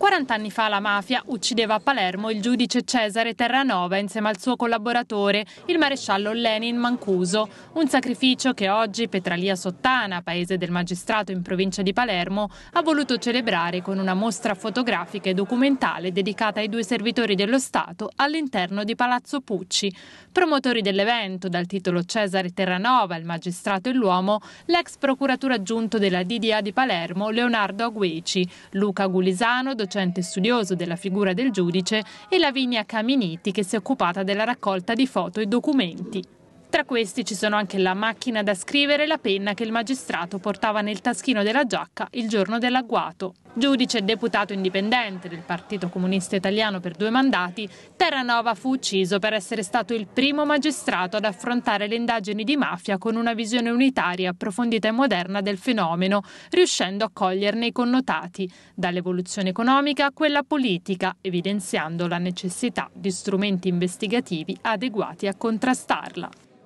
40 anni fa la mafia uccideva a Palermo il giudice Cesare Terranova insieme al suo collaboratore, il maresciallo Lenin Mancuso, un sacrificio che oggi Petralia Sottana, paese del magistrato in provincia di Palermo, ha voluto celebrare con una mostra fotografica e documentale dedicata ai due servitori dello Stato all'interno di Palazzo Pucci. Promotori dell'evento, dal titolo Cesare Terranova, il magistrato e l'uomo, l'ex procuratore aggiunto della DDA di Palermo, Leonardo Agueci, Luca Gulisano, dottor docente studioso della figura del giudice, e Lavinia Caminiti che si è occupata della raccolta di foto e documenti. Tra questi ci sono anche la macchina da scrivere e la penna che il magistrato portava nel taschino della giacca il giorno dell'agguato. Giudice e deputato indipendente del Partito Comunista Italiano per due mandati, Terranova fu ucciso per essere stato il primo magistrato ad affrontare le indagini di mafia con una visione unitaria, approfondita e moderna del fenomeno, riuscendo a coglierne i connotati, dall'evoluzione economica a quella politica, evidenziando la necessità di strumenti investigativi adeguati a contrastarla.